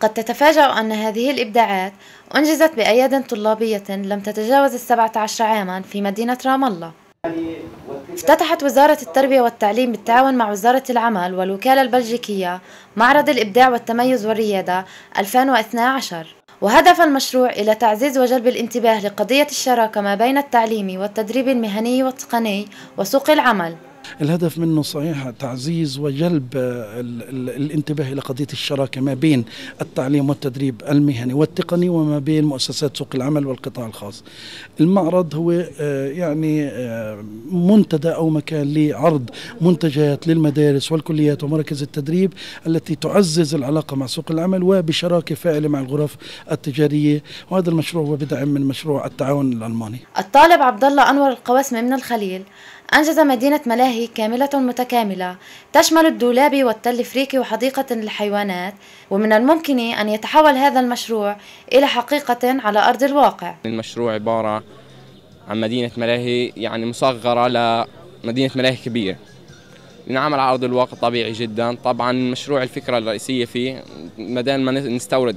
قد تتفاجأ أن هذه الإبداعات أنجزت بأياد طلابية لم تتجاوز السبعة عشر عاما في مدينة رام الله افتتحت وزارة التربية والتعليم بالتعاون مع وزارة العمل والوكالة البلجيكية معرض الإبداع والتميز والريادة 2012 وهدف المشروع إلى تعزيز وجلب الانتباه لقضية الشراكة ما بين التعليم والتدريب المهني والتقني وسوق العمل الهدف منه صحيح تعزيز وجلب الانتباه إلى قضية الشراكة ما بين التعليم والتدريب المهني والتقني وما بين مؤسسات سوق العمل والقطاع الخاص المعرض هو آه، يعني آه، منتدى أو مكان لعرض منتجات للمدارس والكليات ومراكز التدريب التي تعزز العلاقة مع سوق العمل وبشراكة فاعلة مع الغرف التجارية وهذا المشروع هو بدعم من مشروع التعاون الألماني الطالب عبد الله أنور القواسمة من الخليل أنجز مدينة ملاهي كاملة متكاملة تشمل الدولاب والتل فريكي وحديقة للحيوانات ومن الممكن أن يتحول هذا المشروع إلى حقيقة على أرض الواقع المشروع عبارة عن مدينة ملاهي يعني مصغرة لمدينة ملاهي كبيرة نعمل على أرض الواقع طبيعي جدا طبعا مشروع الفكرة الرئيسية فيه مدان ما نستورد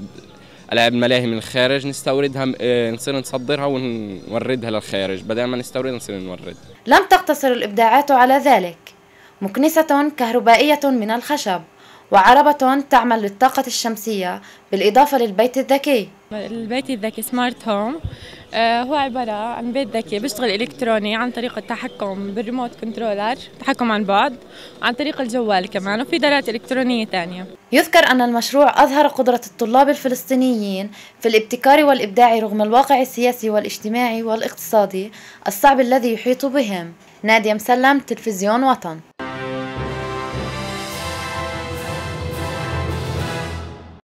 العاب الملاهي من الخارج نستوردها آه، نصير نصدرها ونوردها للخارج بدل ما نستورد نصير نورد لم تقتصر الابداعات على ذلك مكنسة كهربائية من الخشب وعربة تعمل للطاقة الشمسية بالإضافة للبيت الذكي البيت الذكي سمارت آه، هوم هو عبارة عن بيت ذكي بيشتغل إلكتروني عن طريق التحكم بالريموت كنترولر تحكم عن بعد عن طريق الجوال كمان وفي دارات إلكترونية تانية يذكر أن المشروع أظهر قدرة الطلاب الفلسطينيين في الابتكار والإبداع رغم الواقع السياسي والاجتماعي والاقتصادي الصعب الذي يحيط بهم نادية مسلم تلفزيون وطن